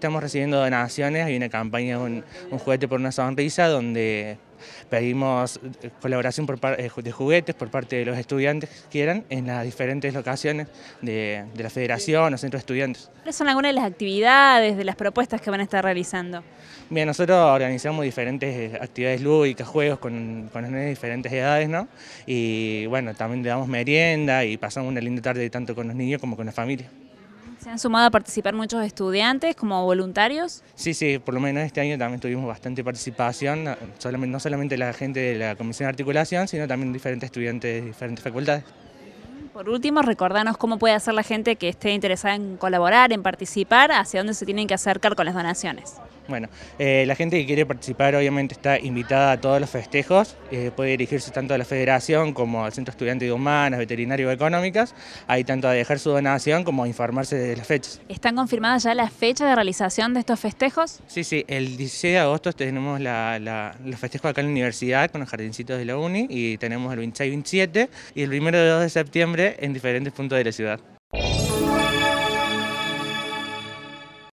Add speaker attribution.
Speaker 1: estamos recibiendo donaciones, hay una campaña, un, juguete por una sonrisa, donde pedimos colaboración por eh, de juguetes por parte de los estudiantes que quieran en las diferentes locaciones de, la federación o centros de estudiantes.
Speaker 2: ¿Cuáles son algunas de las actividades, de las propuestas que van a estar realizando?
Speaker 1: Bien, nosotros organizamos diferentes eh, actividades lúdicas, juegos con, con de diferentes edades, ¿no? Y bueno, también le damos merienda y pasamos una linda tarde tanto con los niños como con la familia.
Speaker 2: ¿Se han sumado a participar muchos estudiantes como voluntarios?
Speaker 1: Sí, sí, por lo menos este año también tuvimos bastante participación, no solamente la gente de la Comisión de Articulación, sino también diferentes estudiantes de diferentes facultades.
Speaker 2: Por último, recordanos cómo puede hacer la gente que esté interesada en colaborar, en participar, hacia dónde se tienen que acercar con las donaciones.
Speaker 1: Bueno, eh, la gente que quiere participar obviamente está invitada a todos los festejos, eh, puede dirigirse tanto a la federación como al Centro Estudiante de Humanas, Veterinario o Económicas, ahí tanto a dejar su donación como a informarse de las fechas.
Speaker 2: ¿Están confirmadas ya las fechas de realización de estos festejos?
Speaker 1: Sí, sí, el 16 de agosto tenemos los festejos acá en la universidad con los jardincitos de la UNI y tenemos el 26 y 27 y el 1 de 2 de septiembre en diferentes puntos de la ciudad.